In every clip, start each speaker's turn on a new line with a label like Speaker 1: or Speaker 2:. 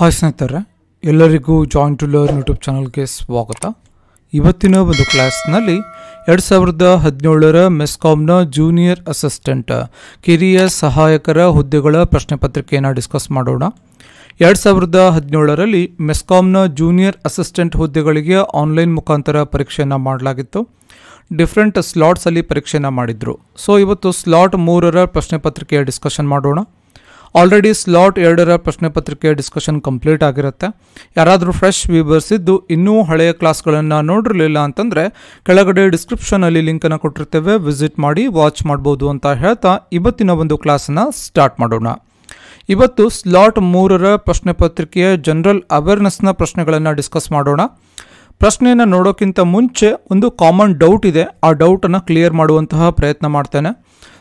Speaker 1: hi ಸ್ನೇಹಿತರೆ ಎಲ್ಲರಿಗೂ join to learn YouTube ಚಾನಲ್ಗೆ ಸ್ವಾಗತ ಇವತ್ತಿನ ಒಂದು ಕ್ಲಾಸ್ನಲ್ಲಿ ಎರಡು ಸಾವಿರದ ಹದಿನೇಳರ ಮೆಸ್ಕಾಮ್ನ ಜೂನಿಯರ್ ಅಸಿಸ್ಟೆಂಟ್ ಕಿರಿಯ ಸಹಾಯಕರ ಹುದ್ದೆಗಳ ಪ್ರಶ್ನೆ ಪತ್ರಿಕೆಯನ್ನು ಡಿಸ್ಕಸ್ ಮಾಡೋಣ ಎರಡು ಸಾವಿರದ ಹದಿನೇಳರಲ್ಲಿ ಮೆಸ್ಕಾಮ್ನ ಜೂನಿಯರ್ ಅಸಿಸ್ಟೆಂಟ್ ಹುದ್ದೆಗಳಿಗೆ ಆನ್ಲೈನ್ ಮುಖಾಂತರ ಪರೀಕ್ಷೆಯನ್ನು ಮಾಡಲಾಗಿತ್ತು ಡಿಫ್ರೆಂಟ್ ಸ್ಲಾಟ್ಸಲ್ಲಿ ಪರೀಕ್ಷೆಯನ್ನು ಮಾಡಿದರು ಸೊ ಇವತ್ತು ಸ್ಲಾಟ್ ಮೂರರ ಪ್ರಶ್ನೆ ಪತ್ರಿಕೆಯ ಡಿಸ್ಕಷನ್ ಮಾಡೋಣ ಆಲ್ರೆಡಿ ಸ್ಲಾಟ್ ಎರಡರ ಪ್ರಶ್ನೆ ಪತ್ರಿಕೆಯ ಡಿಸ್ಕಷನ್ ಕಂಪ್ಲೀಟ್ ಆಗಿರುತ್ತೆ ಯಾರಾದರೂ ಫ್ರೆಶ್ ವ್ಯೂವರ್ಸ್ ಇದ್ದು ಇನ್ನೂ ಹಳೆಯ ಕ್ಲಾಸ್ಗಳನ್ನು ನೋಡಿರಲಿಲ್ಲ ಅಂತಂದರೆ ಕೆಳಗಡೆ ಡಿಸ್ಕ್ರಿಪ್ಷನಲ್ಲಿ ಲಿಂಕನ್ನು ಕೊಟ್ಟಿರ್ತೇವೆ ವಿಸಿಟ್ ಮಾಡಿ ವಾಚ್ ಮಾಡ್ಬೋದು ಅಂತ ಹೇಳ್ತಾ ಇವತ್ತಿನ ಒಂದು ಕ್ಲಾಸನ್ನು ಸ್ಟಾರ್ಟ್ ಮಾಡೋಣ ಇವತ್ತು ಸ್ಲಾಟ್ ಮೂರರ ಪ್ರಶ್ನೆ ಪತ್ರಿಕೆಯ ಜನರಲ್ ಅವೇರ್ನೆಸ್ನ ಪ್ರಶ್ನೆಗಳನ್ನು ಡಿಸ್ಕಸ್ ಮಾಡೋಣ ಪ್ರಶ್ನೆಯನ್ನು ನೋಡೋಕ್ಕಿಂತ ಮುಂಚೆ ಒಂದು ಕಾಮನ್ ಡೌಟ್ ಇದೆ ಆ ಡೌಟನ್ನು ಕ್ಲಿಯರ್ ಮಾಡುವಂತಹ ಪ್ರಯತ್ನ ಮಾಡ್ತೇನೆ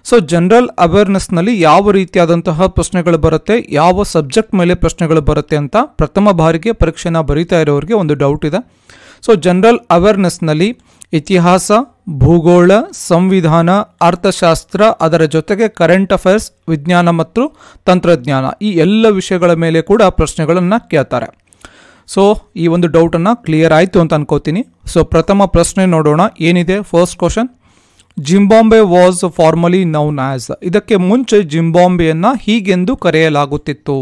Speaker 1: ಸೊ ಜನರಲ್ ಅವೇರ್ನೆಸ್ನಲ್ಲಿ ಯಾವ ರೀತಿಯಾದಂತಹ ಪ್ರಶ್ನೆಗಳು ಬರುತ್ತೆ ಯಾವ ಸಬ್ಜೆಕ್ಟ್ ಮೇಲೆ ಪ್ರಶ್ನೆಗಳು ಬರುತ್ತೆ ಅಂತ ಪ್ರಥಮ ಬಾರಿಗೆ ಪರೀಕ್ಷೆನ ಬರೀತಾ ಇರೋರಿಗೆ ಒಂದು ಡೌಟ್ ಇದೆ ಸೊ ಜನರಲ್ ಅವೇರ್ನೆಸ್ನಲ್ಲಿ ಇತಿಹಾಸ ಭೂಗೋಳ ಸಂವಿಧಾನ ಅರ್ಥಶಾಸ್ತ್ರ ಅದರ ಜೊತೆಗೆ ಕರೆಂಟ್ ಅಫೇರ್ಸ್ ವಿಜ್ಞಾನ ಮತ್ತು ತಂತ್ರಜ್ಞಾನ ಈ ಎಲ್ಲ ವಿಷಯಗಳ ಮೇಲೆ ಕೂಡ ಪ್ರಶ್ನೆಗಳನ್ನು ಕೇಳ್ತಾರೆ ಸೊ ಈ ಒಂದು ಡೌಟನ್ನು ಕ್ಲಿಯರ್ ಆಯಿತು ಅಂತ ಅನ್ಕೋತೀನಿ ಸೊ ಪ್ರಥಮ ಪ್ರಶ್ನೆ ನೋಡೋಣ ಏನಿದೆ first question Zimbabwe was formally known as ಇದಕ್ಕೆ ಮುಂಚೆ ಜಿಂಬಾಂಬೆಯನ್ನು ಹೀಗೆಂದು ಕರೆಯಲಾಗುತ್ತಿತ್ತು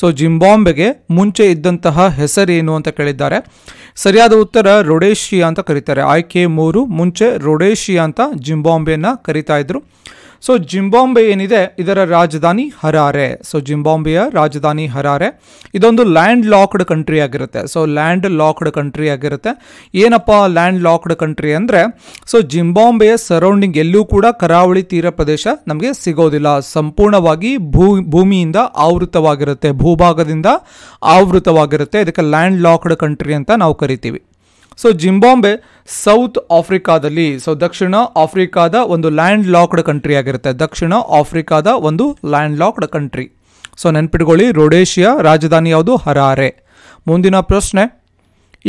Speaker 1: ಸೊ ಜಿಂಬಾಂಬೆಗೆ ಮುಂಚೆ ಇದ್ದಂತಹ ಹೆಸರೇನು ಅಂತ ಕೇಳಿದ್ದಾರೆ ಸರಿಯಾದ ಉತ್ತರ ರೊಡೇಶಿಯಾ ಅಂತ ಕರೀತಾರೆ ಆಯ್ಕೆ ಮೂರು ಮುಂಚೆ ರೊಡೇಶಿಯಾ ಅಂತ ಜಿಂಬಾಂಬೆಯನ್ನು ಕರಿತಾ ಇದ್ರು ಸೊ ಜಿಂಬಾಂಬೆ ಏನಿದೆ ಇದರ ರಾಜಧಾನಿ ಹರಾರೆ ಸೊ ಜಿಂಬಾಂಬೆಯ ರಾಜಧಾನಿ ಹರಾರೆ ಇದೊಂದು ಲ್ಯಾಂಡ್ ಲಾಕ್ಡ್ ಕಂಟ್ರಿ ಆಗಿರುತ್ತೆ ಸೊ ಲ್ಯಾಂಡ್ ಲಾಕ್ಡ್ ಕಂಟ್ರಿ ಆಗಿರುತ್ತೆ ಏನಪ್ಪ ಲ್ಯಾಂಡ್ ಲಾಕ್ಡ್ ಕಂಟ್ರಿ ಅಂದರೆ ಸೊ ಜಿಂಬಾಂಬೆಯ ಸರೌಂಡಿಂಗ್ ಎಲ್ಲೂ ಕೂಡ ಕರಾವಳಿ ತೀರ ಪ್ರದೇಶ ನಮಗೆ ಸಿಗೋದಿಲ್ಲ ಸಂಪೂರ್ಣವಾಗಿ ಭೂ ಭೂಮಿಯಿಂದ ಆವೃತವಾಗಿರುತ್ತೆ ಭೂಭಾಗದಿಂದ ಆವೃತವಾಗಿರುತ್ತೆ ಇದಕ್ಕೆ ಲ್ಯಾಂಡ್ ಲಾಕ್ಡ್ ಕಂಟ್ರಿ ಅಂತ ನಾವು ಕರಿತೀವಿ ಸೊ ಜಿಂಬಾಂಬೆ ಸೌತ್ ಆಫ್ರಿಕಾದಲ್ಲಿ ಸೊ ದಕ್ಷಿಣ ಆಫ್ರಿಕಾದ ಒಂದು ಲ್ಯಾಂಡ್ ಲಾಕ್ಡ್ ಕಂಟ್ರಿ ಆಗಿರುತ್ತೆ ದಕ್ಷಿಣ ಆಫ್ರಿಕಾದ ಒಂದು ಲ್ಯಾಂಡ್ ಲಾಕ್ಡ್ ಕಂಟ್ರಿ ಸೊ ನೆನ್ಪಿಟ್ಕೊಳ್ಳಿ ರೊಡೇಶಿಯಾ ರಾಜಧಾನಿ ಯಾವುದು ಹರಾರೆ ಮುಂದಿನ ಪ್ರಶ್ನೆ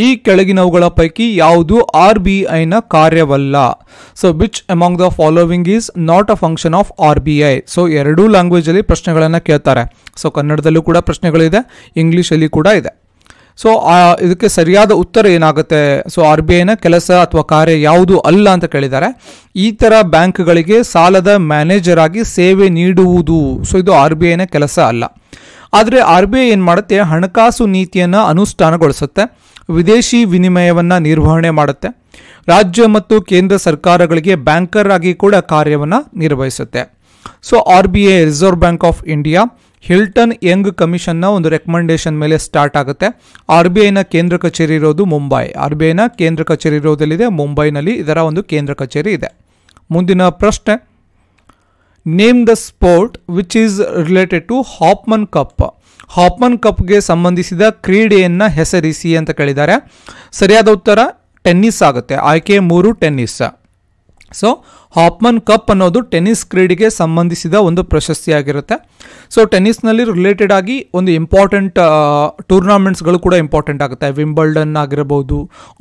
Speaker 1: ಈ ಕೆಳಗಿನವುಗಳ ಪೈಕಿ ಯಾವುದು ಆರ್ ಬಿ ಐನ ಕಾರ್ಯವಲ್ಲ so which among the following is not a function of R B I so ಎರಡೂ ಲ್ಯಾಂಗ್ವೇಜಲ್ಲಿ ಪ್ರಶ್ನೆಗಳನ್ನು ಕೇಳ್ತಾರೆ ಸೊ ಕನ್ನಡದಲ್ಲೂ ಕೂಡ ಪ್ರಶ್ನೆಗಳಿದೆ ಇಂಗ್ಲೀಷಲ್ಲಿ ಕೂಡ ಇದೆ ಸೊ ಇದಕ್ಕೆ ಸರಿಯಾದ ಉತ್ತರ ಏನಾಗುತ್ತೆ ಸೊ ಆರ್ ಬಿ ಐನ ಕೆಲಸ ಅಥವಾ ಕಾರ್ಯ ಯಾವುದು ಅಲ್ಲ ಅಂತ ಕೇಳಿದ್ದಾರೆ ಈ ಥರ ಬ್ಯಾಂಕ್ಗಳಿಗೆ ಸಾಲದ ಮ್ಯಾನೇಜರ್ ಆಗಿ ಸೇವೆ ನೀಡುವುದು ಸೊ ಇದು ಆರ್ ಬಿ ಐನ ಕೆಲಸ ಅಲ್ಲ ಆದರೆ ಆರ್ ಬಿ ಐ ಏನು ಮಾಡುತ್ತೆ ಹಣಕಾಸು ನೀತಿಯನ್ನು ಅನುಷ್ಠಾನಗೊಳಿಸುತ್ತೆ ವಿದೇಶಿ ವಿನಿಮಯವನ್ನು ನಿರ್ವಹಣೆ ಮಾಡುತ್ತೆ ರಾಜ್ಯ ಮತ್ತು ಕೇಂದ್ರ ಸರ್ಕಾರಗಳಿಗೆ ಬ್ಯಾಂಕರ್ ಆಗಿ ಕೂಡ ಕಾರ್ಯವನ್ನು ನಿರ್ವಹಿಸುತ್ತೆ so R B I Reserve Bank of India Hilton Young ಕಮಿಷನ್ನ ಒಂದು ರೆಕಮೆಂಡೇಶನ್ ಮೇಲೆ ಸ್ಟಾರ್ಟ್ ಆಗುತ್ತೆ ಆರ್ ಬಿ ಐನ ಕೇಂದ್ರ ಕಚೇರಿ ಇರೋದು ಮುಂಬೈ ಆರ್ ಬಿ ಐನ ಕೇಂದ್ರ ಕಚೇರಿ ಇರೋದಲ್ಲಿದೆ ಮುಂಬೈನಲ್ಲಿ ಇದರ ಒಂದು ಕೇಂದ್ರ ಕಚೇರಿ ಇದೆ ಮುಂದಿನ ಪ್ರಶ್ನೆ name the sport which is related to Hopman cup Hopman ಕಪ್ಗೆ ಸಂಬಂಧಿಸಿದ ಕ್ರೀಡೆಯನ್ನು ಹೆಸರಿಸಿ ಅಂತ ಕೇಳಿದ್ದಾರೆ ಸರಿಯಾದ ಉತ್ತರ ಟೆನ್ನಿಸ್ ಆಗುತ್ತೆ ಆಯ್ಕೆ ಮೂರು ಟೆನ್ನಿಸ್ ಸೊ ಹಾಪ್ಮನ್ ಕಪ್ ಅನ್ನೋದು ಟೆನಿಸ್ ಕ್ರೀಡೆಗೆ ಸಂಬಂಧಿಸಿದ ಒಂದು ಪ್ರಶಸ್ತಿಯಾಗಿರುತ್ತೆ ಸೊ ಟೆನ್ನಿಸ್ನಲ್ಲಿ ರಿಲೇಟೆಡ್ ಆಗಿ ಒಂದು ಇಂಪಾರ್ಟೆಂಟ್ ಟೂರ್ನಾಮೆಂಟ್ಸ್ಗಳು ಕೂಡ ಇಂಪಾರ್ಟೆಂಟ್ ಆಗುತ್ತೆ ವಿಂಬಲ್ಡನ್ ಆಗಿರ್ಬೋದು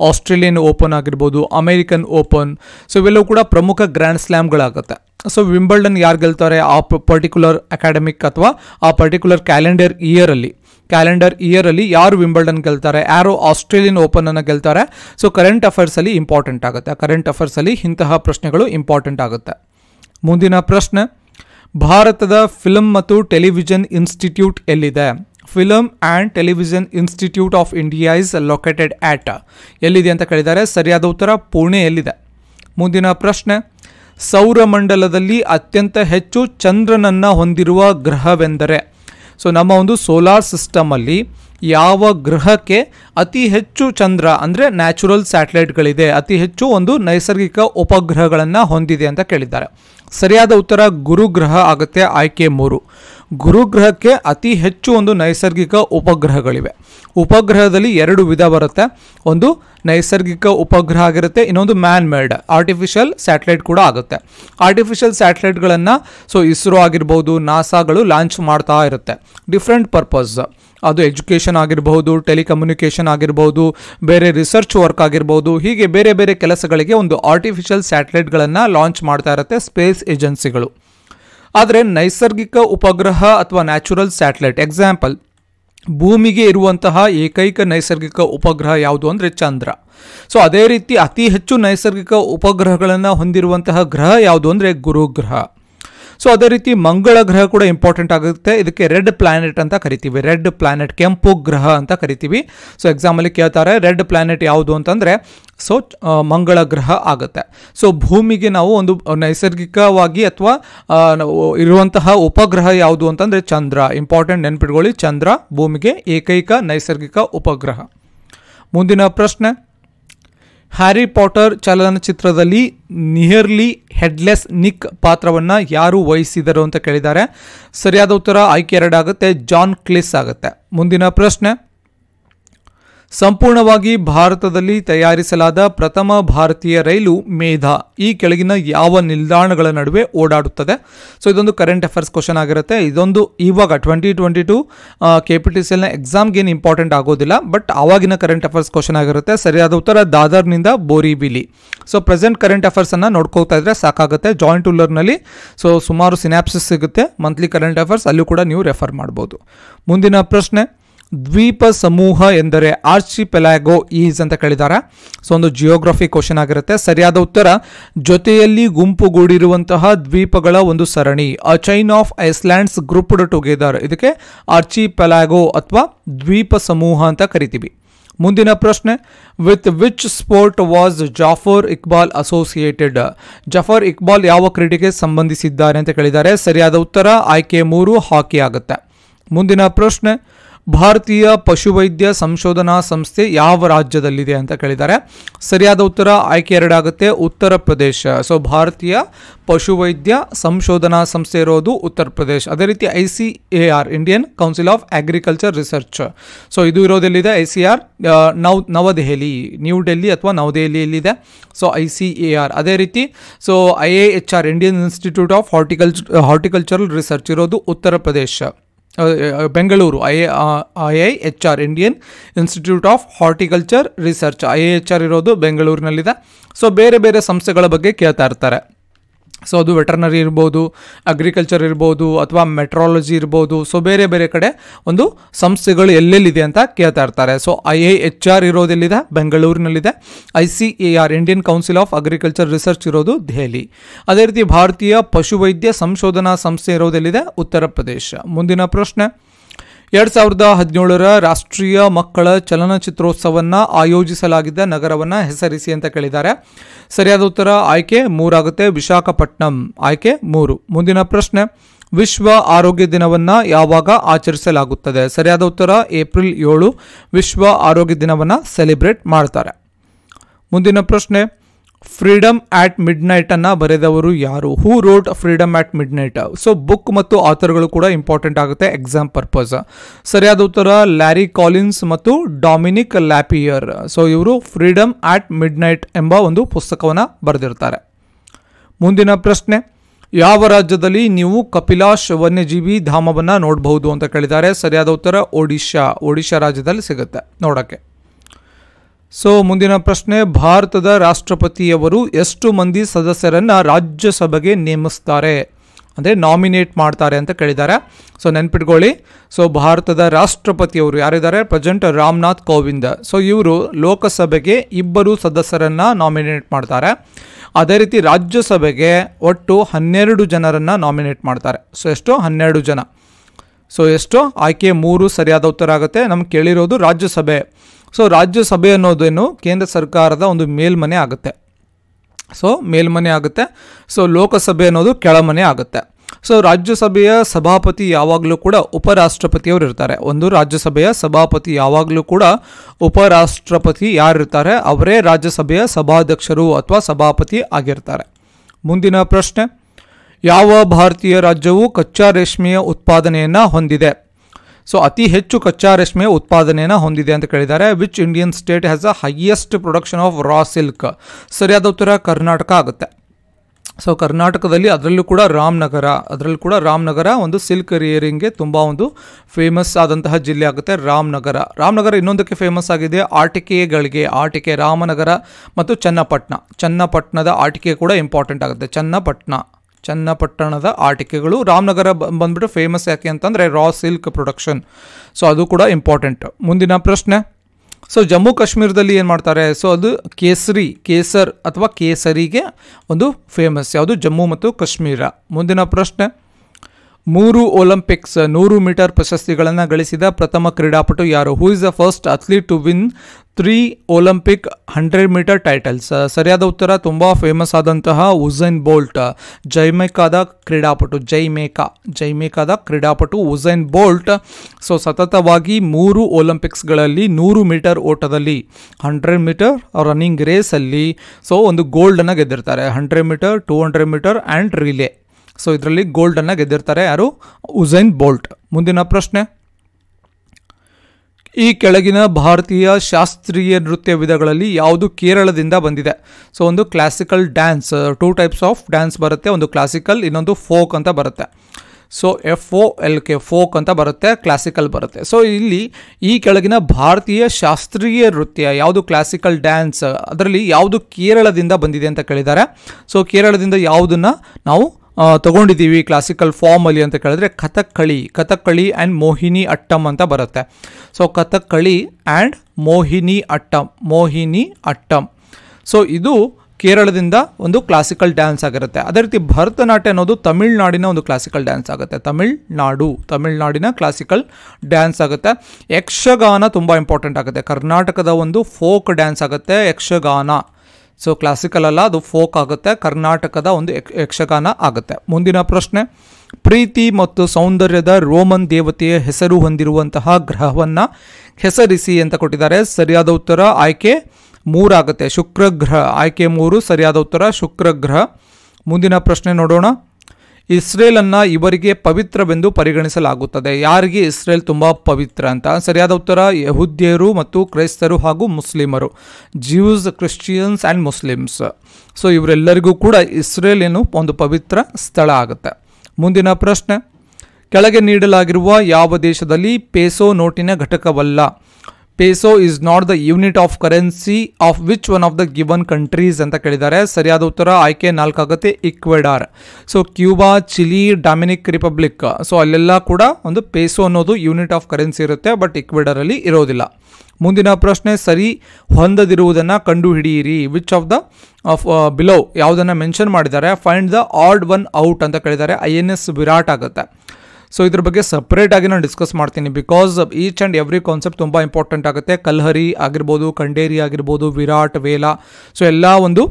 Speaker 1: ಆಸ್ಟ್ರೇಲಿಯನ್ ಓಪನ್ ಆಗಿರ್ಬೋದು ಅಮೇರಿಕನ್ ಓಪನ್ ಸೊ ಇವೆಲ್ಲವೂ ಕೂಡ ಪ್ರಮುಖ ಗ್ರ್ಯಾಂಡ್ ಸ್ಲ್ಯಾಮ್ಗಳಾಗುತ್ತೆ ಸೊ ವಿಂಬಲ್ಡನ್ ಯಾರು ಗೆಲ್ತಾರೆ ಆ ಪರ್ಟಿಕ್ಯುಲರ್ ಅಕಾಡೆಮಿಕ್ ಅಥವಾ ಆ ಪರ್ಟಿಕ್ಯುಲರ್ ಕ್ಯಾಲೆಂಡರ್ ಇಯರಲ್ಲಿ ಕ್ಯಾಲೆಂಡರ್ ಇಯರ್ ಅಲ್ಲಿ ಯಾರು ವಿಂಬಲ್ಡನ್ ಗೆಲ್ತಾರೆ ಯಾರು ಆಸ್ಟ್ರೇಲಿಯನ್ ಓಪನ್ ಅನ್ನು ಗೆಲ್ತಾರೆ ಸೊ ಕರೆಂಟ್ ಅಫೇರ್ಸ್ ಅಲ್ಲಿ ಇಂಪಾರ್ಟೆಂಟ್ ಆಗುತ್ತೆ ಕರೆಂಟ್ ಅಫೇರ್ಸ್ ಅಲ್ಲಿ ಇಂತಹ ಪ್ರಶ್ನೆಗಳು ಇಂಪಾರ್ಟೆಂಟ್ ಆಗುತ್ತೆ ಮುಂದಿನ ಪ್ರಶ್ನೆ ಭಾರತದ ಫಿಲಂ ಮತ್ತು ಟೆಲಿವಿಷನ್ ಇನ್ಸ್ಟಿಟ್ಯೂಟ್ ಎಲ್ಲಿದೆ film and television institute of India is located at ಎಲ್ಲಿದೆ ಅಂತ ಕೇಳಿದ್ದಾರೆ ಸರಿಯಾದ ಉತ್ತರ ಪುಣೆಯಲ್ಲಿದೆ ಮುಂದಿನ ಪ್ರಶ್ನೆ ಸೌರಮಂಡಲದಲ್ಲಿ ಅತ್ಯಂತ ಹೆಚ್ಚು ಚಂದ್ರನನ್ನು ಹೊಂದಿರುವ ಗ್ರಹವೆಂದರೆ ಸೊ ನಮ್ಮ ಒಂದು ಸೋಲಾರ್ ಸಿಸ್ಟಮಲ್ಲಿ ಯಾವ ಗ್ರಹಕ್ಕೆ ಅತಿ ಹೆಚ್ಚು ಚಂದ್ರ ಅಂದರೆ ನ್ಯಾಚುರಲ್ ಸ್ಯಾಟಲೈಟ್ಗಳಿದೆ ಅತಿ ಹೆಚ್ಚು ಒಂದು ನೈಸರ್ಗಿಕ ಉಪಗ್ರಹಗಳನ್ನು ಹೊಂದಿದೆ ಅಂತ ಕೇಳಿದ್ದಾರೆ ಸರಿಯಾದ ಉತ್ತರ ಗುರುಗ್ರಹ ಆಗುತ್ತೆ ಆಯ್ಕೆ ಮೂರು ಗುರುಗ್ರಹಕ್ಕೆ ಅತಿ ಹೆಚ್ಚು ಒಂದು ನೈಸರ್ಗಿಕ ಉಪಗ್ರಹಗಳಿವೆ ಉಪಗ್ರಹದಲ್ಲಿ ಎರಡು ವಿಧ ಬರುತ್ತೆ ಒಂದು ನೈಸರ್ಗಿಕ ಉಪಗ್ರಹ ಆಗಿರುತ್ತೆ ಇನ್ನೊಂದು ಮ್ಯಾನ್ ಮೇಡ್ ಆರ್ಟಿಫಿಷಿಯಲ್ ಸ್ಯಾಟಲೈಟ್ ಕೂಡ ಆಗುತ್ತೆ ಆರ್ಟಿಫಿಷಿಯಲ್ ಸ್ಯಾಟಲೈಟ್ಗಳನ್ನು ಸೊ ಇಸ್ರೋ ಆಗಿರ್ಬೋದು ನಾಸಾಗಳು ಲಾಂಚ್ ಮಾಡ್ತಾ ಇರುತ್ತೆ ಡಿಫ್ರೆಂಟ್ ಪರ್ಪಸ್ ಅದು ಎಜುಕೇಷನ್ ಆಗಿರಬಹುದು ಟೆಲಿಕಮ್ಯುನಿಕೇಷನ್ ಆಗಿರಬಹುದು ಬೇರೆ ರಿಸರ್ಚ್ ವರ್ಕ್ ಆಗಿರಬಹುದು ಹೀಗೆ ಬೇರೆ ಬೇರೆ ಕೆಲಸಗಳಿಗೆ ಒಂದು ಆರ್ಟಿಫಿಷಿಯಲ್ ಸ್ಯಾಟಲೈಟ್ಗಳನ್ನು ಲಾಂಚ್ ಮಾಡ್ತಾ ಇರುತ್ತೆ ಸ್ಪೇಸ್ ಏಜೆನ್ಸಿಗಳು ಆದರೆ ನೈಸರ್ಗಿಕ ಉಪಗ್ರಹ ಅಥವಾ ನ್ಯಾಚುರಲ್ ಸ್ಯಾಟಲೈಟ್ ಎಕ್ಸಾಂಪಲ್ ಭೂಮಿಗೆ ಇರುವಂತಹ ಏಕೈಕ ನೈಸರ್ಗಿಕ ಉಪಗ್ರಹ ಯಾವುದು ಅಂದರೆ ಚಂದ್ರ ಸೊ ಅದೇ ರೀತಿ ಅತಿ ಹೆಚ್ಚು ನೈಸರ್ಗಿಕ ಉಪಗ್ರಹಗಳನ್ನು ಹೊಂದಿರುವಂತಹ ಗ್ರಹ ಯಾವುದು ಅಂದರೆ ಗುರುಗ್ರಹ ಸೊ ಅದೇ ರೀತಿ ಮಂಗಳ ಗ್ರಹ ಕೂಡ ಇಂಪಾರ್ಟೆಂಟ್ ಆಗುತ್ತೆ ಇದಕ್ಕೆ ರೆಡ್ ಪ್ಲಾನೆಟ್ ಅಂತ ಕರಿತೀವಿ ರೆಡ್ ಪ್ಲಾನೆಟ್ ಕೆಂಪು ಗ್ರಹ ಅಂತ ಕರಿತೀವಿ ಸೊ ಅಲ್ಲಿ ಕೇಳ್ತಾರೆ ರೆಡ್ ಪ್ಲಾನೆಟ್ ಯಾವುದು ಅಂತಂದರೆ ಸೊ ಮಂಗಳ ಗ್ರಹ ಆಗುತ್ತೆ ಸೊ ಭೂಮಿಗೆ ನಾವು ಒಂದು ನೈಸರ್ಗಿಕವಾಗಿ ಅಥವಾ ಇರುವಂತಹ ಉಪಗ್ರಹ ಯಾವುದು ಅಂತಂದರೆ ಚಂದ್ರ ಇಂಪಾರ್ಟೆಂಟ್ ನೆನ್ಪಿಟ್ಕೊಳ್ಳಿ ಚಂದ್ರ ಭೂಮಿಗೆ ಏಕೈಕ ನೈಸರ್ಗಿಕ ಉಪಗ್ರಹ ಮುಂದಿನ ಪ್ರಶ್ನೆ ಹ್ಯಾರಿ ಪಾಟರ್ ಚಲನಚಿತ್ರದಲ್ಲಿ ನಿಯರ್ಲಿ ಹೆಡ್ಲೆಸ್ ನಿಕ್ ಪಾತ್ರವನ್ನು ಯಾರು ವಹಿಸಿದರು ಅಂತ ಕೇಳಿದ್ದಾರೆ ಸರಿಯಾದ ಉತ್ತರ ಆಯ್ಕೆ ಎರಡಾಗುತ್ತೆ ಜಾನ್ ಕ್ಲಿಸ್ ಆಗುತ್ತೆ ಮುಂದಿನ ಪ್ರಶ್ನೆ ಸಂಪೂರ್ಣವಾಗಿ ಭಾರತದಲ್ಲಿ ತಯಾರಿಸಲಾದ ಪ್ರಥಮ ಭಾರತೀಯ ರೈಲು ಮೇಧ ಈ ಕೆಳಗಿನ ಯಾವ ನಿಲ್ದಾಣಗಳ ನಡುವೆ ಓಡಾಡುತ್ತದೆ ಸೊ ಇದೊಂದು ಕರೆಂಟ್ ಅಫೇರ್ಸ್ ಕ್ವಶನ್ ಆಗಿರುತ್ತೆ ಇದೊಂದು ಇವಾಗ twenty twenty two K P T C ಎಲ್ನ ಎಕ್ಸಾಮ್ಗೆ ಏನು ಇಂಪಾರ್ಟೆಂಟ್ ಆಗೋದಿಲ್ಲ ಬಟ್ ಆವಾಗಿನ ಕರೆಂಟ್ ಅಫೇರ್ಸ್ ಕ್ವಶನ್ ಆಗಿರುತ್ತೆ ಸರಿಯಾದ ಉತ್ತರ ದಾದರ್ನಿಂದ ಬೋರಿಬಿಲಿ ಸೊ ಪ್ರೆಸೆಂಟ್ ಕರೆಂಟ್ ಅಫೇರ್ಸನ್ನು ನೋಡ್ಕೋತಾ ಇದ್ರೆ ಸಾಕಾಗುತ್ತೆ ಜಾಯಿಂಟ್ ಉಲ್ಲರ್ನಲ್ಲಿ ಸೊ ಸುಮಾರು ಸಿನಾಪ್ಸಿಸ್ ಸಿಗುತ್ತೆ ಮಂತ್ಲಿ ಕರೆಂಟ್ ಅಫೇರ್ಸ್ ಅಲ್ಲೂ ಕೂಡ ನೀವು ರೆಫರ್ ಮಾಡ್ಬೋದು ಮುಂದಿನ ಪ್ರಶ್ನೆ ದ್ವೀಪ ಸಮೂಹ ಎಂದರೆ ಆರ್ಚಿ ಪೆಲಾಗೋ ಈಸ್ ಅಂತ ಕೇಳಿದ್ದಾರೆ ಸೊ ಒಂದು ಜಿಯೋಗ್ರಫಿ ಕ್ವಶನ್ ಆಗಿರುತ್ತೆ ಸರಿಯಾದ ಉತ್ತರ ಜೊತೆಯಲ್ಲಿ ಗುಂಪುಗೂಡಿರುವಂತಹ ದ್ವೀಪಗಳ ಒಂದು ಸರಣಿ a chain of islands grouped together ಇದಕ್ಕೆ ಆರ್ಚಿ ಪೆಲಾಗೋ ಅಥವಾ ದ್ವೀಪ ಸಮೂಹ ಅಂತ ಕರಿತೀವಿ ಮುಂದಿನ ಪ್ರಶ್ನೆ with which sport was Zafar Iqbal associated Zafar Iqbal ಯಾವ ಕ್ರೀಡೆಗೆ ಸಂಬಂಧಿಸಿದ್ದಾರೆ ಅಂತ ಕೇಳಿದ್ದಾರೆ ಸರಿಯಾದ ಉತ್ತರ ಆಯ್ಕೆ ಮೂರು ಹಾಕಿ ಆಗುತ್ತೆ ಮುಂದಿನ ಪ್ರಶ್ನೆ ಭಾರತೀಯ ಪಶುವೈದ್ಯ ಸಂಶೋಧನಾ ಸಂಸ್ಥೆ ಯಾವ ರಾಜ್ಯದಲ್ಲಿದೆ ಅಂತ ಕೇಳಿದ್ದಾರೆ ಸರಿಯಾದ ಉತ್ತರ ಆಯ್ಕೆ ಎರಡಾಗುತ್ತೆ ಉತ್ತರ ಪ್ರದೇಶ ಸೊ ಭಾರತೀಯ ಪಶುವೈದ್ಯ ಸಂಶೋಧನಾ ಸಂಸ್ಥೆ ಇರೋದು ಉತ್ತರ ಪ್ರದೇಶ ಅದೇ ರೀತಿ I C A R Indian council of agriculture research so ಇದು ಇರೋದೆಲ್ಲಿದೆ ಐ ಸಿ ಆರ್ ನವ್ ನವದೆಹಲಿ ನ್ಯೂ ಡೆಲ್ಲಿ ಅಥವಾ ನವದೆಹಲಿಯಲ್ಲಿದೆ so I C A R ಅದೇ ರೀತಿ so I A H R Indian institute of horticulture horticultural research ಇರೋದು Uttar Pradesh Bengaluru I I I H R Indian institute of horticulture research I H R ಇರೋದು ಬೆಂಗಳೂರಿನಲ್ಲಿದೆ so ಬೇರೆ ಬೇರೆ ಸಂಸ್ಥೆಗಳ ಬಗ್ಗೆ ಕೇಳ್ತಾ ಇರ್ತಾರೆ ಸೊ ಅದು ವೆಟರ್ನರಿ ಇರ್ಬೋದು ಅಗ್ರಿಕಲ್ಚರ್ ಇರ್ಬೋದು ಅಥವಾ ಮೆಟ್ರಾಲಜಿ ಇರ್ಬೋದು ಸೊ ಬೇರೆ ಬೇರೆ ಕಡೆ ಒಂದು ಸಂಸ್ಥೆಗಳು ಎಲ್ಲೆಲ್ಲಿದೆ ಅಂತ ಕೇಳ್ತಾ ಇರ್ತಾರೆ so I A H R ಇರೋದೆಲ್ಲಿದೆ ಬೆಂಗಳೂರಿನಲ್ಲಿದೆ I C A R Indian council of agriculture research ಇರೋದು ದೆಹಲಿ ಅದೇ ರೀತಿ ಭಾರತೀಯ ಪಶುವೈದ್ಯ ಸಂಶೋಧನಾ ಸಂಸ್ಥೆ ಇರೋದೆಲ್ಲಿದೆ ಉತ್ತರ ಪ್ರದೇಶ ಮುಂದಿನ ಪ್ರಶ್ನೆ ಎರಡು ಸಾವಿರದ ಹದಿನೇಳರ ರಾಷ್ಟ್ರೀಯ ಮಕ್ಕಳ ಚಲನಚಿತ್ರೋತ್ಸವವನ್ನು ಆಯೋಜಿಸಲಾಗಿದ್ದ ನಗರವನ್ನು ಹೆಸರಿಸಿ ಅಂತ ಕೇಳಿದ್ದಾರೆ ಸರಿಯಾದ ಉತ್ತರ ಆಯ್ಕೆ ಮೂರಾಗುತ್ತೆ ವಿಶಾಖಪಟ್ಟಣಂ ಆಯ್ಕೆ ಮೂರು ಮುಂದಿನ ಪ್ರಶ್ನೆ ವಿಶ್ವ ಆರೋಗ್ಯ ದಿನವನ್ನು ಯಾವಾಗ ಆಚರಿಸಲಾಗುತ್ತದೆ ಸರಿಯಾದ ಉತ್ತರ ಏಪ್ರಿಲ್ ಏಳು ವಿಶ್ವ ಆರೋಗ್ಯ ದಿನವನ್ನು ಸೆಲೆಬ್ರೇಟ್ ಮಾಡ್ತಾರೆ ಮುಂದಿನ ಪ್ರಶ್ನೆ ಫ್ರೀಡಮ್ ಆಟ್ ಮಿಡ್ ನೈಟ್ ಬರೆದವರು ಯಾರು who wrote freedom at midnight so book ಮತ್ತು ಆಥರ್ಗಳು ಕೂಡ ಇಂಪಾರ್ಟೆಂಟ್ ಆಗುತ್ತೆ ಎಕ್ಸಾಮ್ ಪರ್ಪಸ್ ಸರಿಯಾದ ಉತ್ತರ ಲ್ಯಾರಿ ಕಾಲಿನ್ಸ್ ಮತ್ತು ಡಾಮಿನಿಕ್ ಲ್ಯಾಪಿಯರ್ ಸೊ ಇವರು ಫ್ರೀಡಮ್ ಆಟ್ ಮಿಡ್ ನೈಟ್ ಎಂಬ ಒಂದು ಪುಸ್ತಕವನ್ನು ಬರೆದಿರ್ತಾರೆ ಮುಂದಿನ ಪ್ರಶ್ನೆ ಯಾವ ರಾಜ್ಯದಲ್ಲಿ ನೀವು ಕಪಿಲಾಶ್ ವನ್ಯಜೀವಿ ಧಾಮವನ್ನು ನೋಡಬಹುದು ಅಂತ ಕೇಳಿದ್ದಾರೆ ಸರಿಯಾದ ಉತ್ತರ ಒಡಿಶಾ ಒಡಿಶಾ ರಾಜ್ಯದಲ್ಲಿ ಸಿಗುತ್ತೆ ನೋಡೋಕ್ಕೆ ಸೊ ಮುಂದಿನ ಪ್ರಶ್ನೆ ಭಾರತದ ರಾಷ್ಟ್ರಪತಿಯವರು ಎಷ್ಟು ಮಂದಿ ಸದಸ್ಯರನ್ನು ರಾಜ್ಯಸಭೆಗೆ ನೇಮಿಸ್ತಾರೆ ಅಂದರೆ ನಾಮಿನೇಟ್ ಮಾಡ್ತಾರೆ ಅಂತ ಕೇಳಿದ್ದಾರೆ ಸೊ ನೆನ್ಪಿಟ್ಕೊಳ್ಳಿ ಸೊ ಭಾರತದ ರಾಷ್ಟ್ರಪತಿಯವರು ಯಾರಿದ್ದಾರೆ ಪ್ರೆಸೆಂಟ್ ರಾಮನಾಥ್ ಕೋವಿಂದ್ ಸೊ ಇವರು ಲೋಕಸಭೆಗೆ ಇಬ್ಬರು ಸದಸ್ಯರನ್ನು ನಾಮಿನೇಟ್ ಮಾಡ್ತಾರೆ ಅದೇ ರೀತಿ ರಾಜ್ಯಸಭೆಗೆ ಒಟ್ಟು ಹನ್ನೆರಡು ಜನರನ್ನು ನಾಮಿನೇಟ್ ಮಾಡ್ತಾರೆ ಸೊ ಎಷ್ಟು ಹನ್ನೆರಡು ಜನ ಸೊ ಎಷ್ಟು ಆಯ್ಕೆ ಮೂರು ಸರಿಯಾದ ಉತ್ತರ ಆಗುತ್ತೆ ನಮ್ಗೆ ಕೇಳಿರೋದು ರಾಜ್ಯಸಭೆ ಸೊ ರಾಜ್ಯಸಭೆ ಅನ್ನೋದೇನು ಕೇಂದ್ರ ಸರ್ಕಾರದ ಒಂದು ಮೇಲ್ಮನೆ ಆಗುತ್ತೆ ಸೊ ಮೇಲ್ಮನೆ ಆಗುತ್ತೆ ಸೊ ಲೋಕಸಭೆ ಅನ್ನೋದು ಕೆಳಮನೆ ಆಗುತ್ತೆ ಸೊ ರಾಜ್ಯಸಭೆಯ ಸಭಾಪತಿ ಯಾವಾಗಲೂ ಕೂಡ ಉಪರಾಷ್ಟ್ರಪತಿಯವರು ಇರ್ತಾರೆ ಒಂದು ರಾಜ್ಯಸಭೆಯ ಸಭಾಪತಿ ಯಾವಾಗಲೂ ಕೂಡ ಉಪರಾಷ್ಟ್ರಪತಿ ಯಾರಿರ್ತಾರೆ ಅವರೇ ರಾಜ್ಯಸಭೆಯ ಸಭಾಧ್ಯಕ್ಷರು ಅಥವಾ ಸಭಾಪತಿ ಆಗಿರ್ತಾರೆ ಮುಂದಿನ ಪ್ರಶ್ನೆ ಯಾವ ಭಾರತೀಯ ರಾಜ್ಯವು ಕಚ್ಚಾ ರೇಷ್ಮೆಯ ಉತ್ಪಾದನೆಯನ್ನು ಹೊಂದಿದೆ ಸೊ ಅತಿ ಹೆಚ್ಚು ಕಚ್ಚಾ ರೇಷ್ಮೆ ಉತ್ಪಾದನೆಯನ್ನು ಹೊಂದಿದೆ ಅಂತ ಕೇಳಿದ್ದಾರೆ which Indian state has a highest production of raw silk ಸರಿಯಾದ ಉತ್ತರ ಕರ್ನಾಟಕ ಆಗುತ್ತೆ ಸೊ ಕರ್ನಾಟಕದಲ್ಲಿ ಅದರಲ್ಲೂ ಕೂಡ ರಾಮನಗರ ಅದರಲ್ಲೂ ಕೂಡ ರಾಮನಗರ ಒಂದು ಸಿಲ್ಕ್ ರಿಯರಿಂಗ್ಗೆ ತುಂಬ ಒಂದು ಫೇಮಸ್ ಆದಂತಹ ಜಿಲ್ಲೆ ಆಗುತ್ತೆ ರಾಮನಗರ ರಾಮನಗರ ಇನ್ನೊಂದಕ್ಕೆ ಫೇಮಸ್ ಆಗಿದೆ ಆಟಿಕೆಗಳಿಗೆ ಆಟಿಕೆ ರಾಮನಗರ ಮತ್ತು ಚನ್ನಪಟ್ಟಣ ಚನ್ನಪಟ್ಟಣದ ಆಟಿಕೆ ಕೂಡ ಇಂಪಾರ್ಟೆಂಟ್ ಆಗುತ್ತೆ ಚನ್ನಪಟ್ಟಣ ಚನ್ನಪಟ್ಟಣದ ಆಟಿಕೆಗಳು ರಾಮನಗರ ಬಂದ್ಬಿಟ್ಟು ಫೇಮಸ್ ಯಾಕೆ ಅಂತಂದರೆ ರಾ ಸಿಲ್ಕ್ ಪ್ರೊಡಕ್ಷನ್ ಸೊ ಅದು ಕೂಡ ಇಂಪಾರ್ಟೆಂಟ್ ಮುಂದಿನ ಪ್ರಶ್ನೆ ಸೊ ಜಮ್ಮು ಕಾಶ್ಮೀರದಲ್ಲಿ ಏನು ಮಾಡ್ತಾರೆ ಸೊ ಅದು ಕೇಸರಿ ಕೇಸರ್ ಅಥವಾ ಕೇಸರಿಗೆ ಒಂದು ಫೇಮಸ್ ಯಾವುದು ಜಮ್ಮು ಮತ್ತು ಕಾಶ್ಮೀರ ಮುಂದಿನ ಪ್ರಶ್ನೆ ಮೂರು ಒಲಿಂಪಿಕ್ಸ್ ನೂರು ಮೀಟರ್ ಪ್ರಶಸ್ತಿಗಳನ್ನು ಗಳಿಸಿದ ಪ್ರಥಮ ಕ್ರೀಡಾಪಟು ಯಾರು who is the first athlete to win three Olympic hundred metre titles ಸರಿಯಾದ ಉತ್ತರ ತುಂಬ ಫೇಮಸ್ ಆದಂತಹ ಉಝೈನ್ ಬೋಲ್ಟ್ ಜೈಮೇಕಾದ ಕ್ರೀಡಾಪಟು ಜೈಮೇಕಾ ಜೈಮೇಕಾದ ಕ್ರೀಡಾಪಟು ಉಝೈನ್ ಬೋಲ್ಟ್ ಸೊ ಸತತವಾಗಿ ಮೂರು ಒಲಿಂಪಿಕ್ಸ್ಗಳಲ್ಲಿ ನೂರು ಮೀಟರ್ ಓಟದಲ್ಲಿ ಹಂಡ್ರೆಡ್ ಮೀಟರ್ ರನ್ನಿಂಗ್ ರೇಸಲ್ಲಿ ಸೊ ಒಂದು ಗೋಲ್ಡನ್ನು ಗೆದ್ದಿರ್ತಾರೆ hundred metre two hundred metre and relay so ಇದರಲ್ಲಿ ಗೋಲ್ಡನ್ನು ಗೆದ್ದಿರ್ತಾರೆ ಯಾರು ಉಝೈನ್ ಬೋಲ್ಟ್ ಮುಂದಿನ ಪ್ರಶ್ನೆ ಈ ಕೆಳಗಿನ ಭಾರತೀಯ ಶಾಸ್ತ್ರೀಯ ನೃತ್ಯ ವಿಧಗಳಲ್ಲಿ ಯಾವುದು ಕೇರಳದಿಂದ ಬಂದಿದೆ ಸೊ ಒಂದು classical dance two types of dance ಬರುತ್ತೆ ಒಂದು ಕ್ಲಾಸಿಕಲ್ ಇನ್ನೊಂದು ಫೋಕ್ ಅಂತ ಬರುತ್ತೆ so F O L K folk ಅಂತ ಬರುತ್ತೆ ಕ್ಲಾಸಿಕಲ್ ಬರುತ್ತೆ ಸೊ ಇಲ್ಲಿ ಈ ಕೆಳಗಿನ ಭಾರತೀಯ ಶಾಸ್ತ್ರೀಯ ನೃತ್ಯ ಯಾವುದು ಕ್ಲಾಸಿಕಲ್ ಡ್ಯಾನ್ಸ್ ಅದರಲ್ಲಿ ಯಾವುದು ಕೇರಳದಿಂದ ಬಂದಿದೆ ಅಂತ ಕೇಳಿದ್ದಾರೆ ಸೊ ಕೇರಳದಿಂದ ಯಾವುದನ್ನು ನಾವು ತಗೊಂಡಿದ್ದೀವಿ ಕ್ಲಾಸಿಕಲ್ ಫಾರ್ಮಲ್ಲಿ ಅಂತ ಕೇಳಿದ್ರೆ ಕಥಕ್ಕಳಿ ಕಥಕ್ಕಳಿ ಆ್ಯಂಡ್ ಮೋಹಿನಿ ಅಟ್ಟಂ ಅಂತ ಬರುತ್ತೆ so Kathakali and Mohini Attam Mohini Attam so ಇದು ಕೇರಳದಿಂದ ಒಂದು ಕ್ಲಾಸಿಕಲ್ ಡ್ಯಾನ್ಸ್ ಆಗಿರುತ್ತೆ ಅದೇ ರೀತಿ ಭರತನಾಟ್ಯ ಅನ್ನೋದು ತಮಿಳ್ನಾಡಿನ ಒಂದು ಕ್ಲಾಸಿಕಲ್ ಡ್ಯಾನ್ಸ್ ಆಗುತ್ತೆ ತಮಿಳ್ನಾಡು ತಮಿಳ್ನಾಡಿನ ಕ್ಲಾಸಿಕಲ್ ಡ್ಯಾನ್ಸ್ ಆಗುತ್ತೆ ಯಕ್ಷಗಾನ ತುಂಬ ಇಂಪಾರ್ಟೆಂಟ್ ಆಗುತ್ತೆ ಕರ್ನಾಟಕದ ಒಂದು ಫೋಕ್ ಡ್ಯಾನ್ಸ್ ಆಗುತ್ತೆ ಯಕ್ಷಗಾನ ಸೊ ಕ್ಲಾಸಿಕಲ್ ಅಲ್ಲ ಅದು ಫೋಕ್ ಆಗುತ್ತೆ ಕರ್ನಾಟಕದ ಒಂದು ಯಕ್ಷಗಾನ ಆಗುತ್ತೆ ಮುಂದಿನ ಪ್ರಶ್ನೆ ಪ್ರೀತಿ ಮತ್ತು ಸೌಂದರ್ಯದ ರೋಮನ್ ದೇವತೆಯ ಹೆಸರು ಹೊಂದಿರುವಂತಹ ಗ್ರಹವನ್ನು ಹೆಸರಿಸಿ ಅಂತ ಕೊಟ್ಟಿದ್ದಾರೆ ಸರಿಯಾದ ಉತ್ತರ ಆಯ್ಕೆ ಮೂರಾಗುತ್ತೆ ಶುಕ್ರಗ್ರಹ ಆಯ್ಕೆ ಮೂರು ಸರಿಯಾದ ಉತ್ತರ ಶುಕ್ರಗ್ರಹ ಮುಂದಿನ ಪ್ರಶ್ನೆ ನೋಡೋಣ ಇಸ್ರೇಲನ್ನು ಇವರಿಗೆ ಪವಿತ್ರವೆಂದು ಪರಿಗಣಿಸಲಾಗುತ್ತದೆ ಯಾರಿಗೆ ಇಸ್ರೇಲ್ ತುಂಬ ಪವಿತ್ರ ಅಂತ ಸರಿಯಾದ ಉತ್ತರ ಯಹುದ್ಯರು ಮತ್ತು ಕ್ರೈಸ್ತರು ಹಾಗೂ ಮುಸ್ಲಿಮರು Jews Christians and Muslims so ಇವರೆಲ್ಲರಿಗೂ ಕೂಡ ಇಸ್ರೇಲ್ ಏನು ಒಂದು ಪವಿತ್ರ ಸ್ಥಳ ಆಗುತ್ತೆ ಮುಂದಿನ ಪ್ರಶ್ನೆ ಕೆಳಗೆ ನೀಡಲಾಗಿರುವ ಯಾವ ದೇಶದಲ್ಲಿ ಪೇಸೋ ನೋಟಿನ ಘಟಕವಲ್ಲ peso is not the unit of currency of which one of the given countries ಅಂತ ಕೇಳಿದ್ದಾರೆ ಸರಿಯಾದ ಉತ್ತರ ಆಯ್ಕೆ ಆಗುತ್ತೆ Ecuador so Cuba Chile Dominic republic so ಅಲ್ಲೆಲ್ಲ ಕೂಡ ಒಂದು ಪೇಸೋ ಅನ್ನೋದು ಯೂನಿಟ್ ಆಫ್ ಕರೆನ್ಸಿ ಇರುತ್ತೆ ಬಟ್ ಇಕ್ವೆಡಾರಲ್ಲಿ ಇರೋದಿಲ್ಲ ಮುಂದಿನ ಪ್ರಶ್ನೆ ಸರಿ ಹೊಂದದಿರುವುದನ್ನು ಕಂಡುಹಿಡಿಯಿರಿ ವಿಚ್ ಆಫ್ ದ ಬಿಲೋ ಯಾವುದನ್ನು ಮೆನ್ಷನ್ ಮಾಡಿದ್ದಾರೆ find the odd one out ಅಂತ ಕೇಳಿದ್ದಾರೆ ಐ ಎನ್ ಎಸ್ ವಿರಾಟ್ ಆಗುತ್ತೆ ಸೊ ಇದ್ರ ಬಗ್ಗೆ ಸಪ್ರೇಟಾಗಿ ನಾನು ಡಿಸ್ಕಸ್ ಮಾಡ್ತೀನಿ because each and every concept ತುಂಬ ಇಂಪಾರ್ಟೆಂಟ್ ಆಗುತ್ತೆ ಕಲ್ಹರಿ ಆಗಿರ್ಬೋದು ಖಂಡೇರಿ ಆಗಿರ್ಬೋದು ವಿರಾಟ್ ವೇಲಾ ಸೊ ಎಲ್ಲ ಒಂದು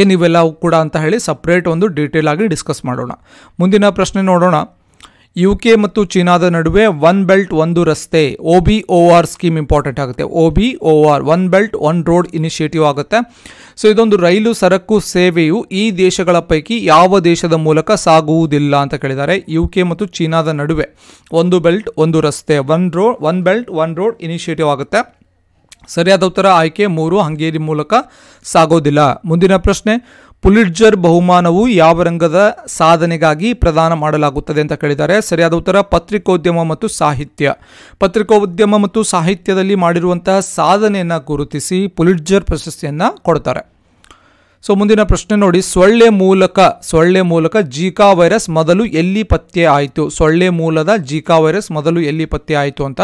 Speaker 1: ಏನಿವೆಲ್ಲ ಕೂಡ ಅಂತ ಹೇಳಿ ಸಪ್ರೇಟ್ ಒಂದು ಡೀಟೇಲ್ ಆಗಿ ಡಿಸ್ಕಸ್ ಮಾಡೋಣ ಮುಂದಿನ ಪ್ರಶ್ನೆ ನೋಡೋಣ ಯು ಕೆ ಮತ್ತು ಚೀನಾದ ನಡುವೆ ಒನ್ ಬೆಲ್ಟ್ ಒಂದು ರಸ್ತೆ O B O R scheme important ಆಗುತ್ತೆ O B O R one belt one road initiative ಆಗುತ್ತೆ ಸೊ ಇದೊಂದು ರೈಲು ಸರಕು ಸೇವೆಯು ಈ ದೇಶಗಳ ಪೈಕಿ ಯಾವ ದೇಶದ ಮೂಲಕ ಸಾಗುವುದಿಲ್ಲ ಅಂತ ಕೇಳಿದ್ದಾರೆ ಯು ಕೆ ಮತ್ತು ಚೀನಾದ ನಡುವೆ ಒಂದು ಬೆಲ್ಟ್ ಒಂದು ರಸ್ತೆ one road one belt one road initiative ಆಗುತ್ತೆ ಸರಿಯಾದ ಉತ್ತರ ಆಯ್ಕೆ ಮೂರು ಹಂಗೇರಿ ಮೂಲಕ ಸಾಗೋದಿಲ್ಲ ಮುಂದಿನ ಪ್ರಶ್ನೆ ಪುಲಿಟ್ಜರ್ ಬಹುಮಾನವು ಯಾವ ರಂಗದ ಸಾಧನೆಗಾಗಿ ಪ್ರದಾನ ಮಾಡಲಾಗುತ್ತದೆ ಅಂತ ಕೇಳಿದ್ದಾರೆ ಸರಿಯಾದ ಉತ್ತರ ಪತ್ರಿಕೋದ್ಯಮ ಮತ್ತು ಸಾಹಿತ್ಯ ಪತ್ರಿಕೋದ್ಯಮ ಮತ್ತು ಸಾಹಿತ್ಯದಲ್ಲಿ ಮಾಡಿರುವಂತಹ ಸಾಧನೆಯನ್ನು ಗುರುತಿಸಿ ಪುಲಿಟ್ಜರ್ ಪ್ರಶಸ್ತಿಯನ್ನು ಕೊಡ್ತಾರೆ ಸೊ ಮುಂದಿನ ಪ್ರಶ್ನೆ ನೋಡಿ ಸೊಳ್ಳೆ ಮೂಲಕ ಸೊಳ್ಳೆ ಮೂಲಕ ಜೀಕಾ ವೈರಸ್ ಮೊದಲು ಎಲ್ಲಿ ಪತ್ತೆ ಆಯಿತು ಸೊಳ್ಳೆ ಮೂಲದ ಜೀಕಾ ವೈರಸ್ ಮೊದಲು ಎಲ್ಲಿ ಪತ್ತೆ ಆಯಿತು ಅಂತ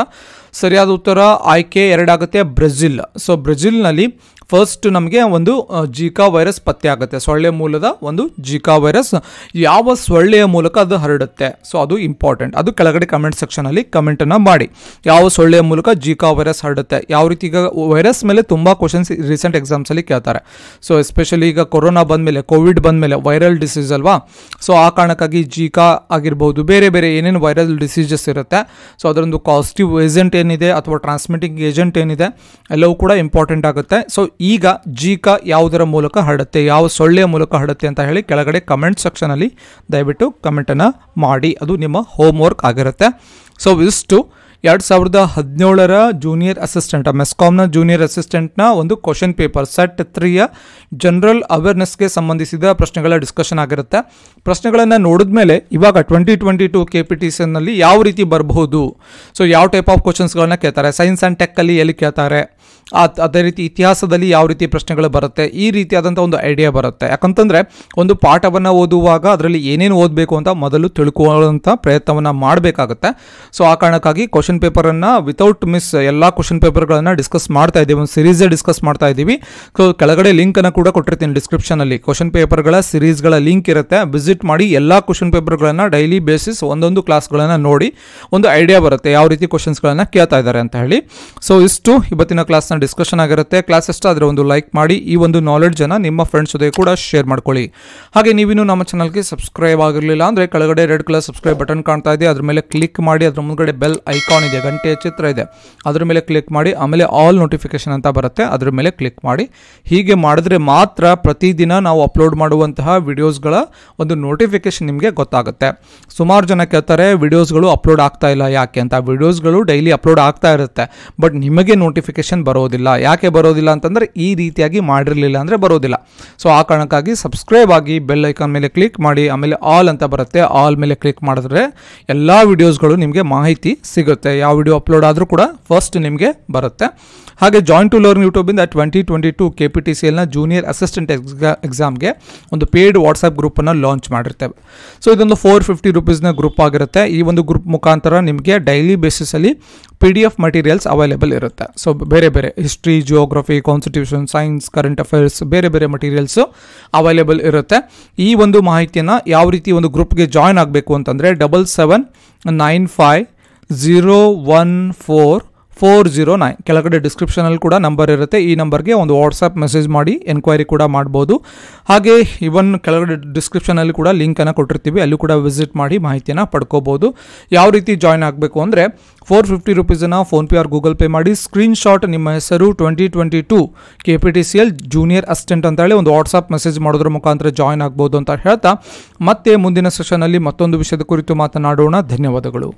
Speaker 1: ಸರಿಯಾದ ಉತ್ತರ ಆಯ್ಕೆ ಎರಡಾಗುತ್ತೆ ಬ್ರೆಜಿಲ್ ಸೊ ಬ್ರೆಜಿಲ್ನಲ್ಲಿ ಫಸ್ಟ್ ನಮಗೆ ಒಂದು ಜಿಕಾ ವೈರಸ್ ಪತ್ತೆ ಆಗುತ್ತೆ ಸೊಳ್ಳೆ ಮೂಲದ ಒಂದು ಜಿಕಾ ವೈರಸ್ ಯಾವ ಸೊಳ್ಳೆಯ ಮೂಲಕ ಅದು ಹರಡುತ್ತೆ ಸೊ ಅದು ಇಂಪಾರ್ಟೆಂಟ್ ಅದು ಕೆಳಗಡೆ ಕಮೆಂಟ್ ಸೆಕ್ಷನಲ್ಲಿ ಕಮೆಂಟನ್ನು ಮಾಡಿ ಯಾವ ಸೊಳ್ಳೆಯ ಮೂಲಕ ಜಿಕಾ ವೈರಸ್ ಹರಡುತ್ತೆ ಯಾವ ರೀತಿ ಈಗ ವೈರಸ್ ಮೇಲೆ ತುಂಬ ಕ್ವಶನ್ಸ್ ರೀಸೆಂಟ್ ಎಕ್ಸಾಮ್ಸಲ್ಲಿ ಕೇಳ್ತಾರೆ ಸೊ ಎಸ್ಪೆಷಲಿ ಈಗ ಕೊರೋನಾ ಬಂದಮೇಲೆ ಕೋವಿಡ್ ಬಂದಮೇಲೆ ವೈರಲ್ ಡಿಸೀಸ್ ಅಲ್ವಾ ಸೊ ಆ ಕಾರಣಕ್ಕಾಗಿ ಜೀಕಾ ಆಗಿರ್ಬೋದು ಬೇರೆ ಬೇರೆ ಏನೇನು ವೈರಲ್ ಡಿಸೀಸಸ್ ಇರುತ್ತೆ ಸೊ ಅದರೊಂದು ಕಾಸ್ಟಿವ್ ಏಜೆಂಟ್ ಏನಿದೆ ಅಥವಾ ಟ್ರಾನ್ಸ್ಮಿಟಿಂಗ್ ಏಜೆಂಟ್ ಏನಿದೆ ಎಲ್ಲವೂ ಕೂಡ ಇಂಪಾರ್ಟೆಂಟ್ ಆಗುತ್ತೆ ಸೊ ಈಗ ಜೀಕ ಯಾವುದರ ಮೂಲಕ ಹರಡುತ್ತೆ ಯಾವ ಸೊಳ್ಳೆಯ ಮೂಲಕ ಹರಡುತ್ತೆ ಅಂತ ಹೇಳಿ ಕೆಳಗಡೆ ಕಮೆಂಟ್ ಸೆಕ್ಷನಲ್ಲಿ ದಯವಿಟ್ಟು ಕಮೆಂಟನ್ನು ಮಾಡಿ ಅದು ನಿಮ್ಮ ಹೋಮ್ ವರ್ಕ್ ಆಗಿರುತ್ತೆ ಸೊ ಇಷ್ಟು ಎರಡು ಸಾವಿರದ ಹದಿನೇಳರ ಜೂನಿಯರ್ ಅಸಿಸ್ಟೆಂಟ್ ಮೆಸ್ಕಾಮ್ನ ಜೂನಿಯರ್ ಅಸಿಸ್ಟೆಂಟ್ನ ಒಂದು ಕ್ವಶನ್ ಪೇಪರ್ ಸೆಟ್ ತ್ರೀಯ ಜನರಲ್ ಅವೇರ್ನೆಸ್ಗೆ ಸಂಬಂಧಿಸಿದ ಪ್ರಶ್ನೆಗಳ ಡಿಸ್ಕಷನ್ ಆಗಿರುತ್ತೆ ಪ್ರಶ್ನೆಗಳನ್ನು ನೋಡಿದ ಮೇಲೆ ಇವಾಗ twenty twenty two K P T C ಎನ್ನಲ್ಲಿ ಯಾವ ರೀತಿ ಬರಬಹುದು ಸೊ ಯಾವ ಟೈಪ್ ಆಫ್ ಕ್ವಶನ್ಸ್ಗಳನ್ನ ಕೇಳ್ತಾರೆ ಸೈನ್ಸ್ ಆ್ಯಂಡ್ ಟೆಕ್ಕಲ್ಲಿ ಎಲ್ಲಿ ಕೇಳ್ತಾರೆ ಅದೇ ರೀತಿ ಇತಿಹಾಸದಲ್ಲಿ ಯಾವ ರೀತಿ ಪ್ರಶ್ನೆಗಳು ಬರುತ್ತೆ ಈ ರೀತಿಯಾದಂಥ ಒಂದು ಐಡಿಯಾ ಬರುತ್ತೆ ಯಾಕಂತಂದರೆ ಒಂದು ಪಾಠವನ್ನು ಓದುವಾಗ ಅದರಲ್ಲಿ ಏನೇನು ಓದಬೇಕು ಅಂತ ಮೊದಲು ತಿಳ್ಕೊಳ್ಳುವಂಥ ಪ್ರಯತ್ನವನ್ನು ಮಾಡಬೇಕಾಗುತ್ತೆ ಸೊ ಆ ಕಾರಣಕ್ಕಾಗಿ ಕ್ವಶನ್ ಪೇಪರನ್ನು ವಿತೌಟ್ ಮಿಸ್ ಎಲ್ಲ ಕ್ವಶನ್ ಪೇಪರ್ಗಳನ್ನು ಡಿಸ್ಕಸ್ ಮಾಡ್ತಾ ಇದ್ದೀವಿ ಒಂದು ಸೀರೀಸೇ ಡಿಸ್ಕಸ್ ಮಾಡ್ತಾ ಇದ್ದೀವಿ ಸೊ ಕೆಳಗಡೆ ಲಿಂಕನ್ನು ಕೂಡ ಕೊಟ್ಟಿರ್ತೀನಿ ಡಿಸ್ಕ್ರಿಪ್ಷನಲ್ಲಿ ಕ್ವಶನ್ ಪೇಪರ್ಗಳ ಸಿರೀಸ್ಗಳ ಲಿಂಕ್ ಇರುತ್ತೆ ವಿಸಿಟ್ ಮಾಡಿ ಎಲ್ಲ ಕ್ವಶನ್ ಪೇಪರ್ಗಳನ್ನು ಡೈಲಿ ಬೇಸಿಸ್ ಒಂದೊಂದು ಕ್ಲಾಸ್ಗಳನ್ನು ನೋಡಿ ಒಂದು ಐಡಿಯಾ ಬರುತ್ತೆ ಯಾವ ರೀತಿ ಕ್ವಶನ್ಸ್ಗಳನ್ನು ಕೇಳ್ತಾ ಇದ್ದಾರೆ ಅಂತ ಹೇಳಿ ಸೊ ಇಷ್ಟು ಇವತ್ತಿನ ಕ್ಲಾಸ್ನ ಕ್ಲಾಸ್ನ ಡಿಸ್ಕಷನ್ ಆಗಿರುತ್ತೆ ಕ್ಲಾಸ್ ಎಷ್ಟು ಆದರೆ ಒಂದು ಲೈಕ್ ಮಾಡಿ ಈ ಒಂದು ನಾಲೆಡ್ಜನ್ನು ನಿಮ್ಮ ಫ್ರೆಂಡ್ಸ್ ಜೊತೆ ಕೂಡ ಶೇರ್ ಮಾಡ್ಕೊಳ್ಳಿ ಹಾಗೆ ನೀವಿನ್ನೂ ನಮ್ಮ ಚಾನಲ್ಗೆ ಸಬ್ಸ್ಕ್ರೈಬ್ ಆಗಿರಲಿಲ್ಲ ಅಂದರೆ ಕೆಳಗಡೆ ರೆಡ್ ಕಲರ್ ಸಬ್ಸ್ಕ್ರೈಬ್ ಬಟನ್ ಕಾಣ್ತಾ ಇದೆ ಅದ್ರ ಮೇಲೆ ಕ್ಲಿಕ್ ಮಾಡಿ ಅದ್ರ ಮುಂದ್ಗಡೆ ಬೆಲ್ ಐಕಾನ್ ಇದೆ ಗಂಟೆಯ ಚಿತ್ರ ಇದೆ ಅದರ ಮೇಲೆ ಕ್ಲಿಕ್ ಮಾಡಿ ಆಮೇಲೆ ಆಲ್ ನೋಟಿಫಿಕೇಶನ್ ಅಂತ ಬರುತ್ತೆ ಅದ್ರ ಮೇಲೆ ಕ್ಲಿಕ್ ಮಾಡಿ ಹೀಗೆ ಮಾಡಿದ್ರೆ ಮಾತ್ರ ಪ್ರತಿದಿನ ನಾವು ಅಪ್ಲೋಡ್ ಮಾಡುವಂತಹ ವಿಡಿಯೋಸ್ಗಳ ಒಂದು ನೋಟಿಫಿಕೇಶನ್ ನಿಮಗೆ ಗೊತ್ತಾಗುತ್ತೆ ಸುಮಾರು ಜನ ಕೇಳ್ತಾರೆ ವಿಡಿಯೋಸ್ಗಳು ಅಪ್ಲೋಡ್ ಆಗ್ತಾ ಇಲ್ಲ ಯಾಕೆ ಅಂತ ವಿಡಿಯೋಸ್ಗಳು ಡೈಲಿ ಅಪ್ಲೋಡ್ ಆಗ್ತಾ ಇರುತ್ತೆ ಬಟ್ ನಿಮಗೆ ನೋಟಿಫಿಕೇಶನ್ ಬರೋ ಬರೋದಿಲ್ಲ ಯಾಕೆ ಬರೋದಿಲ್ಲ ಅಂತಂದರೆ ಈ ರೀತಿಯಾಗಿ ಮಾಡಿರಲಿಲ್ಲ ಅಂದರೆ ಬರೋದಿಲ್ಲ ಸೊ ಆ ಕಾರಣಕ್ಕಾಗಿ ಸಬ್ಸ್ಕ್ರೈಬ್ ಆಗಿ ಬೆಲ್ ಐಕಾನ್ ಮೇಲೆ ಕ್ಲಿಕ್ ಮಾಡಿ ಆಮೇಲೆ ಆಲ್ ಅಂತ ಬರುತ್ತೆ ಆಲ್ ಮೇಲೆ ಕ್ಲಿಕ್ ಮಾಡಿದ್ರೆ ಎಲ್ಲ ವೀಡಿಯೋಸ್ಗಳು ನಿಮಗೆ ಮಾಹಿತಿ ಸಿಗುತ್ತೆ ಯಾವ ವಿಡಿಯೋ ಅಪ್ಲೋಡ್ ಆದರೂ ಕೂಡ ಫಸ್ಟ್ ನಿಮಗೆ ಬರುತ್ತೆ ಹಾಗೆ ಜಾಯಿಂಟ್ ಟು ಲರ್ನ್ ಯೂಟ್ಯೂಬಿಂದ twenty twenty two K P T C ಎಲ್ನ ಜೂನಿಯರ್ ಅಸಿಸ್ಟೆಂಟ್ ಎಕ್ಸಾ ಎಕ್ಸಾಮ್ಗೆ ಒಂದು ಪೇಯ್ಡ್ ವಾಟ್ಸಪ್ ಗ್ರೂಪನ್ನು ಲಾಂಚ್ ಮಾಡಿರ್ತೇವೆ ಸೊ ಇದೊಂದು ಫೋರ್ ಫಿಫ್ಟಿ ರುಪೀಸ್ನ ಗ್ರೂಪ್ ಆಗಿರುತ್ತೆ ಈ ಒಂದು ಗ್ರೂಪ್ ಮುಖಾಂತರ ನಿಮಗೆ ಡೈಲಿ ಬೇಸಿಸಲ್ಲಿ P D F materials available ಇರುತ್ತೆ ಸೊ ಬೇರೆ ಬೇರೆ history geography constitution science current affairs ಬೇರೆ ಬೇರೆ ಮಟೀರಿಯಲ್ಸು ಅವೈಲೇಬಲ್ ಇರುತ್ತೆ ಈ ಒಂದು ಮಾಹಿತಿಯನ್ನು ಯಾವ ರೀತಿ ಒಂದು ಗ್ರೂಪ್ಗೆ ಜಾಯ್ನ್ ಆಗಬೇಕು ಅಂತಂದರೆ double seven nine five zero one four four zero nine ಕೆಳಗಡೆ ಡಿಸ್ಕ್ರಿಪ್ಷನಲ್ಲಿ ಕೂಡ ನಂಬರ್ ಇರುತ್ತೆ ಈ ನಂಬರ್ಗೆ ಒಂದು ವಾಟ್ಸಪ್ ಮೆಸೇಜ್ ಮಾಡಿ ಎನ್ಕ್ವೈರಿ ಕೂಡ ಮಾಡ್ಬೋದು ಹಾಗೆ ಇವನ್ ಕೆಳಗಡೆ ಡಿಸ್ಕ್ರಿಪ್ಷನಲ್ಲಿ ಕೂಡ ಲಿಂಕನ್ನು ಕೊಟ್ಟಿರ್ತೀವಿ ಅಲ್ಲೂ ಕೂಡ ವಿಸಿಟ್ ಮಾಡಿ ಮಾಹಿತಿಯನ್ನು ಪಡ್ಕೋಬೋದು ಯಾವ ರೀತಿ ಜಾಯ್ನ್ ಆಗಬೇಕು ಅಂದರೆ ಫೋರ್ ಫಿಫ್ಟಿ ರುಪೀಸನ್ನು ಫೋನ್ಪೇ ಆರ್ ಗೂಗಲ್ ಪೇ ಮಾಡಿ ಸ್ಕ್ರೀನ್ಶಾಟ್ ನಿಮ್ಮ ಹೆಸರು twenty twenty two K P T C L junior assistant ಅಂತ ಹೇಳಿ ಒಂದು ವಾಟ್ಸಪ್ ಮೆಸೇಜ್ ಮಾಡೋದ್ರ ಮುಖಾಂತರ ಜಾಯ್ನ್ ಆಗ್ಬೋದು ಅಂತ ಹೇಳ್ತಾ ಮತ್ತೆ ಮುಂದಿನ ಸೆಷನಲ್ಲಿ ಮತ್ತೊಂದು ವಿಷಯದ ಕುರಿತು ಮಾತನಾಡೋಣ ಧನ್ಯವಾದಗಳು